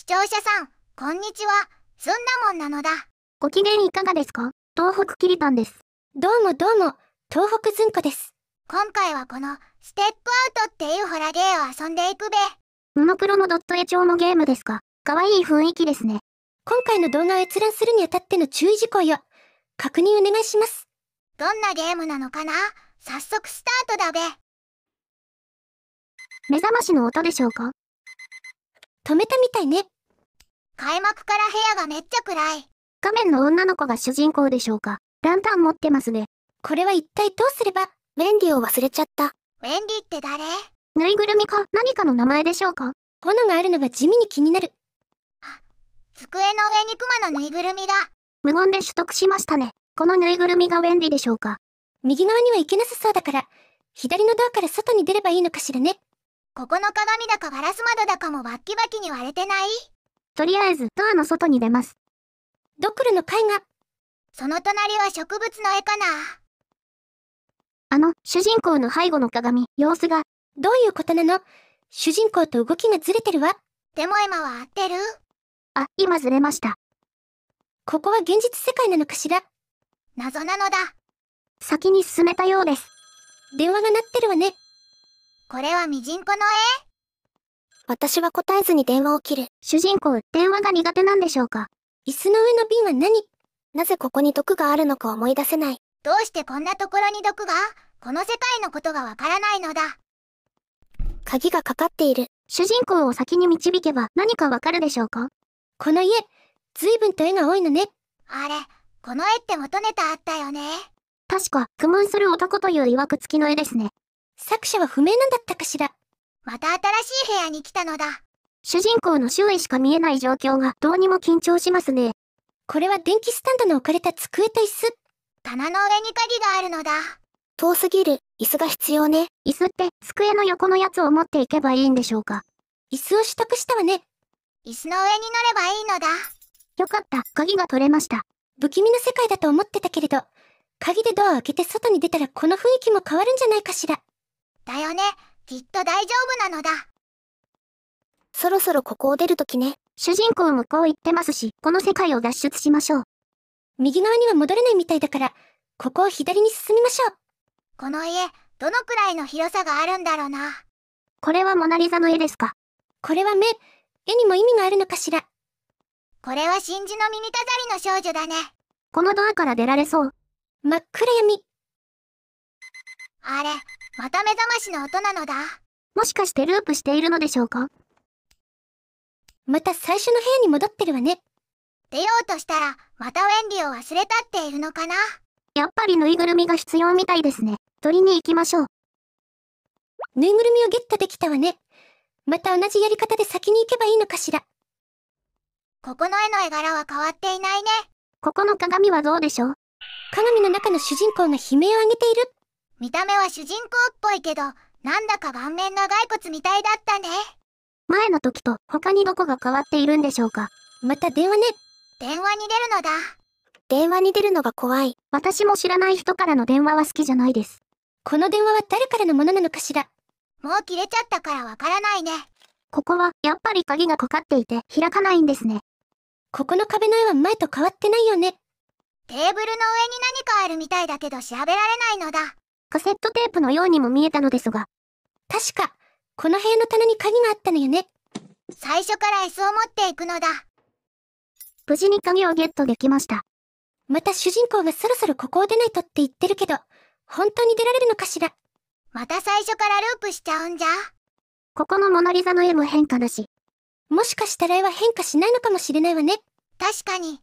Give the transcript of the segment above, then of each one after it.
視聴者さん、こんにちは。すんだもんなのだ。ご機嫌いかがですか東北きりたんです。どうもどうも、東北ずんこです。今回はこの、ステップアウトっていうホラゲーを遊んでいくべ。モノクロのドット絵帳のゲームですかかわいい雰囲気ですね。今回の動画を閲覧するにあたっての注意事項よ。確認お願いします。どんなゲームなのかな早速スタートだべ。目覚ましの音でしょうか止めたみたいね。開幕から部屋がめっちゃ暗い。画面の女の子が主人公でしょうか。ランタン持ってますね。これは一体どうすれば、ウェンディを忘れちゃった。ウェンディって誰ぬいぐるみか何かの名前でしょうか炎があるのが地味に気になる。あ、机の上にクマのぬいぐるみが。無言で取得しましたね。このぬいぐるみがウェンディでしょうか右側には行けなさそうだから、左のドアから外に出ればいいのかしらね。ここの鏡だかガラス窓だかもバッキバキに割れてないとりあえずドアの外に出ます。ドクルの絵画。その隣は植物の絵かな。あの、主人公の背後の鏡、様子が。どういうことなの主人公と動きがずれてるわ。でも今は合ってるあ、今ずれました。ここは現実世界なのかしら謎なのだ。先に進めたようです。電話が鳴ってるわね。これはミジンコの絵私は答えずに電話を切る。主人公、電話が苦手なんでしょうか椅子の上の瓶は何なぜここに毒があるのか思い出せない。どうしてこんなところに毒がこの世界のことがわからないのだ。鍵がかかっている。主人公を先に導けば何かわかるでしょうかこの家、随分と絵が多いのね。あれ、この絵って元ネタあったよね。確か、苦悶する男という曰く付きの絵ですね。作者は不明なんだったかしら。また新しい部屋に来たのだ。主人公の周囲しか見えない状況がどうにも緊張しますね。これは電気スタンドの置かれた机と椅子。棚の上に鍵があるのだ。遠すぎる、椅子が必要ね。椅子って机の横のやつを持っていけばいいんでしょうか。椅子を取得したわね。椅子の上に乗ればいいのだ。よかった、鍵が取れました。不気味な世界だと思ってたけれど、鍵でドアを開けて外に出たらこの雰囲気も変わるんじゃないかしら。だよねきっと大丈夫なのだそろそろここを出るときね主人公もこう言ってますしこの世界を脱出しましょう右側には戻れないみたいだからここを左に進みましょうこの家どのくらいの広さがあるんだろうなこれはモナリザの絵ですかこれは目絵にも意味があるのかしらこれは真珠の耳飾りの少女だねこのドアから出られそう真っ暗闇あれ、また目覚ましの音なのだ。もしかしてループしているのでしょうかまた最初の部屋に戻ってるわね。出ようとしたら、またウェンディを忘れたっているのかなやっぱりぬいぐるみが必要みたいですね。取りに行きましょう。ぬいぐるみをゲットできたわね。また同じやり方で先に行けばいいのかしら。ここの絵の絵柄は変わっていないね。ここの鏡はどうでしょう鏡の中の主人公が悲鳴を上げている。見た目は主人公っぽいけど、なんだか顔面が骸骨みたいだったね。前の時と他にどこが変わっているんでしょうかまた電話ね。電話に出るのだ。電話に出るのが怖い。私も知らない人からの電話は好きじゃないです。この電話は誰からのものなのかしらもう切れちゃったからわからないね。ここは、やっぱり鍵がかかっていて、開かないんですね。ここの壁の絵は前と変わってないよね。テーブルの上に何かあるみたいだけど調べられないのだ。カセットテープのようにも見えたのですが。確か、この辺の棚に鍵があったのよね。最初から椅子を持っていくのだ。無事に鍵をゲットできました。また主人公がそろそろここを出ないとって言ってるけど、本当に出られるのかしら。また最初からループしちゃうんじゃ。ここのモナリザの絵も変化なし。もしかしたら絵は変化しないのかもしれないわね。確かに。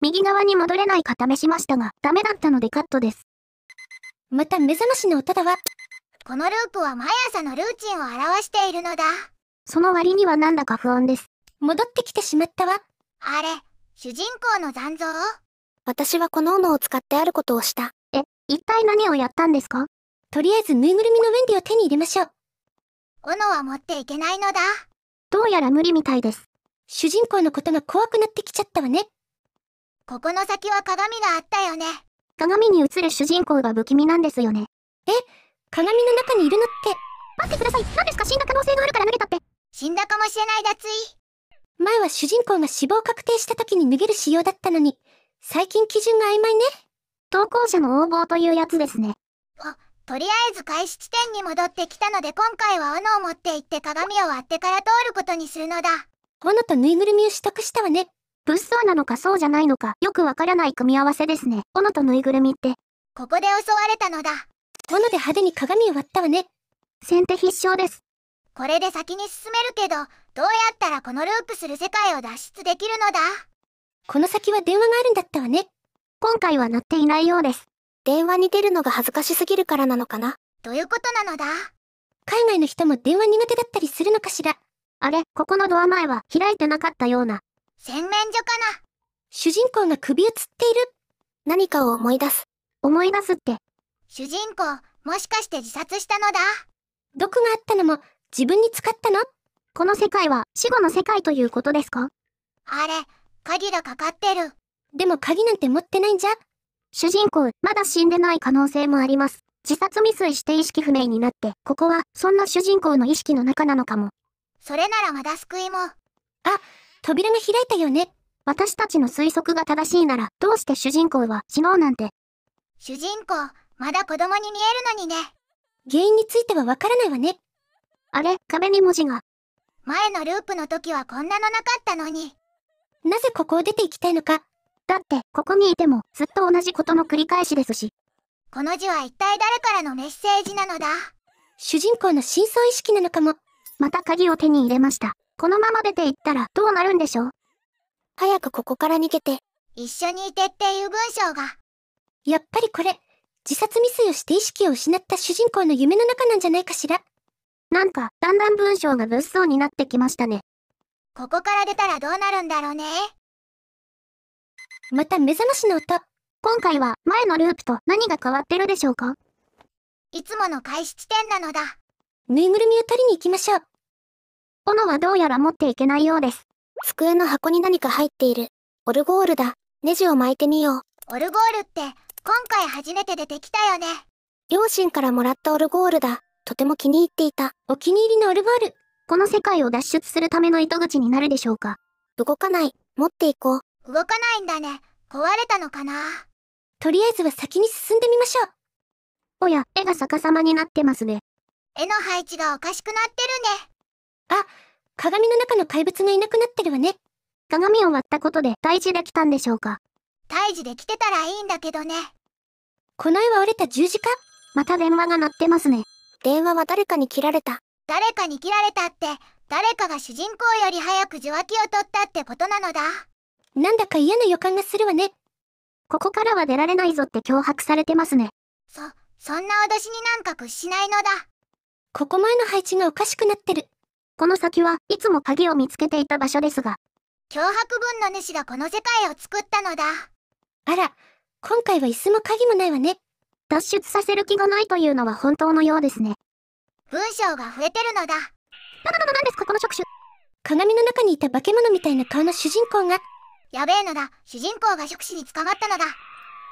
右側に戻れないか試しましたが、ダメだったのでカットです。また目覚ましの音だわ。このループは毎朝のルーチンを表しているのだ。その割にはなんだか不安です。戻ってきてしまったわ。あれ、主人公の残像私はこの斧を使ってあることをした。え、一体何をやったんですかとりあえずぬいぐるみのウェンディを手に入れましょう。斧は持っていけないのだ。どうやら無理みたいです。主人公のことが怖くなってきちゃったわね。ここの先は鏡があったよね。鏡に映る主人公が不気味なんですよね。え鏡の中にいるのって。待ってください。何ですか死んだ可能性があるから脱げたって。死んだかもしれない脱衣。前は主人公が死亡確定した時に脱げる仕様だったのに、最近基準が曖昧ね。投稿者の横暴というやつですね。あ、とりあえず開始地点に戻ってきたので今回は斧を持って行って鏡を割ってから通ることにするのだ。斧とぬいぐるみを取得したわね。物騒なのかそうじゃないのかよくわからない組み合わせですね。斧とぬいぐるみって。ここで襲われたのだ。斧で派手に鏡を割ったわね。先手必勝です。これで先に進めるけど、どうやったらこのループする世界を脱出できるのだこの先は電話があるんだったわね。今回は鳴っていないようです。電話に出るのが恥ずかしすぎるからなのかな。どういうことなのだ海外の人も電話苦手だったりするのかしら。あれ、ここのドア前は開いてなかったような。洗面所かな。主人公が首映っている。何かを思い出す。思い出すって。主人公、もしかして自殺したのだ。毒があったのも自分に使ったのこの世界は死後の世界ということですかあれ、鍵がかかってる。でも鍵なんて持ってないんじゃ。主人公、まだ死んでない可能性もあります。自殺未遂して意識不明になって、ここはそんな主人公の意識の中なのかも。それならまだ救いも。あ、扉が開いたよね。私たちの推測が正しいなら、どうして主人公は死のうなんて。主人公、まだ子供に見えるのにね。原因についてはわからないわね。あれ、壁に文字が。前のループの時はこんなのなかったのに。なぜここを出て行きたいのか。だって、ここにいても、ずっと同じことの繰り返しですし。この字は一体誰からのメッセージなのだ主人公の真相意識なのかも。また鍵を手に入れました。このまま出て行ったらどうなるんでしょう早くここから逃げて。一緒にいてっていう文章が。やっぱりこれ、自殺未遂をして意識を失った主人公の夢の中なんじゃないかしら。なんか、だんだん文章が物騒になってきましたね。ここから出たらどうなるんだろうね。また目覚ましの音。今回は前のループと何が変わってるでしょうかいつもの開始地点なのだ。ぬいぐるみを取りに行きましょう。斧はどうやら持っていけないようです。机の箱に何か入っている。オルゴールだ。ネジを巻いてみよう。オルゴールって、今回初めて出てきたよね。両親からもらったオルゴールだ。とても気に入っていた。お気に入りのオルゴール。この世界を脱出するための糸口になるでしょうか。動かない。持っていこう。動かないんだね。壊れたのかな。とりあえずは先に進んでみましょう。おや、絵が逆さまになってますね。絵の配置がおかしくなってるね。あ、鏡の中の怪物がいなくなってるわね。鏡を割ったことで退治できたんでしょうか退治できてたらいいんだけどね。この絵は折れた十字架また電話が鳴ってますね。電話は誰かに切られた。誰かに切られたって、誰かが主人公より早く受話器を取ったってことなのだ。なんだか嫌な予感がするわね。ここからは出られないぞって脅迫されてますね。そ、そんな脅しになんか屈しないのだ。ここ前の配置がおかしくなってる。この先はいつも鍵を見つけていた場所ですが。脅迫文の主がこの世界を作ったのだ。あら、今回は椅子も鍵もないわね。脱出させる気がないというのは本当のようですね。文章が増えてるのだ。ななななんですかこの触手。鏡の中にいた化け物みたいな顔の主人公が。やべえのだ、主人公が触手に捕まったのだ。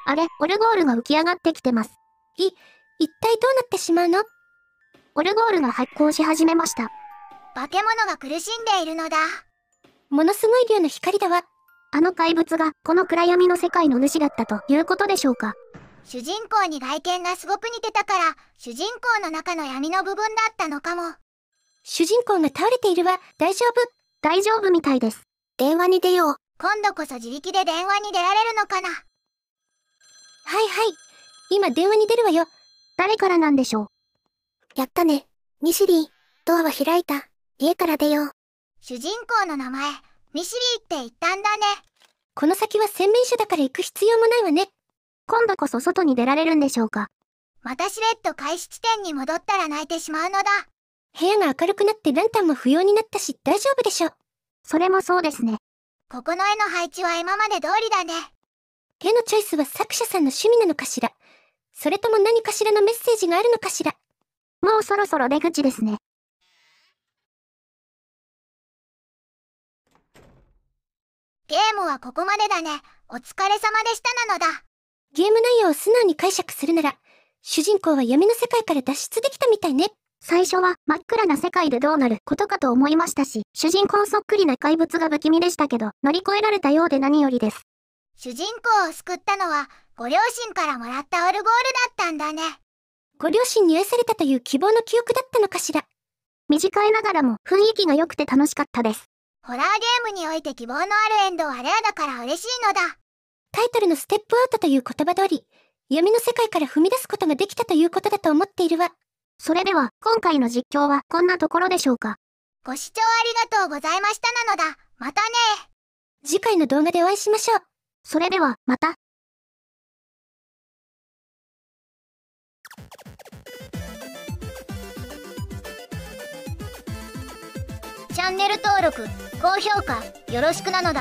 あれ、オルゴールが浮き上がってきてます。い、一体どうなってしまうのオルゴールが発光し始めました。化け物が苦しんでいるのだ。ものすごい量の光だわ。あの怪物がこの暗闇の世界の主だったということでしょうか。主人公に外見がすごく似てたから、主人公の中の闇の部分だったのかも。主人公が倒れているわ。大丈夫。大丈夫みたいです。電話に出よう。今度こそ自力で電話に出られるのかな。はいはい。今電話に出るわよ。誰からなんでしょう。やったね。ミシリー、ドアは開いた。家から出よう。主人公の名前、ミシリーって言ったんだね。この先は洗面所だから行く必要もないわね。今度こそ外に出られるんでしょうか。私レッド開始地点に戻ったら泣いてしまうのだ。部屋が明るくなってランタンも不要になったし大丈夫でしょう。それもそうですね。ここの絵の配置は今まで通りだね。絵のチョイスは作者さんの趣味なのかしらそれとも何かしらのメッセージがあるのかしらもうそろそろ出口ですね。ゲームはここまでだね。お疲れ様でしたなのだ。ゲーム内容を素直に解釈するなら、主人公は闇の世界から脱出できたみたいね。最初は真っ暗な世界でどうなることかと思いましたし、主人公そっくりな怪物が不気味でしたけど、乗り越えられたようで何よりです。主人公を救ったのは、ご両親からもらったオルゴールだったんだね。ご両親に愛されたという希望の記憶だったのかしら。短いながらも雰囲気が良くて楽しかったです。ホラーゲームにおいて希望のあるエンドはレアだから嬉しいのだ。タイトルのステップアウトという言葉通り、闇の世界から踏み出すことができたということだと思っているわ。それでは、今回の実況はこんなところでしょうか。ご視聴ありがとうございましたなのだ。またね次回の動画でお会いしましょう。それでは、また。チャンネル登録高評価よろしくなのだ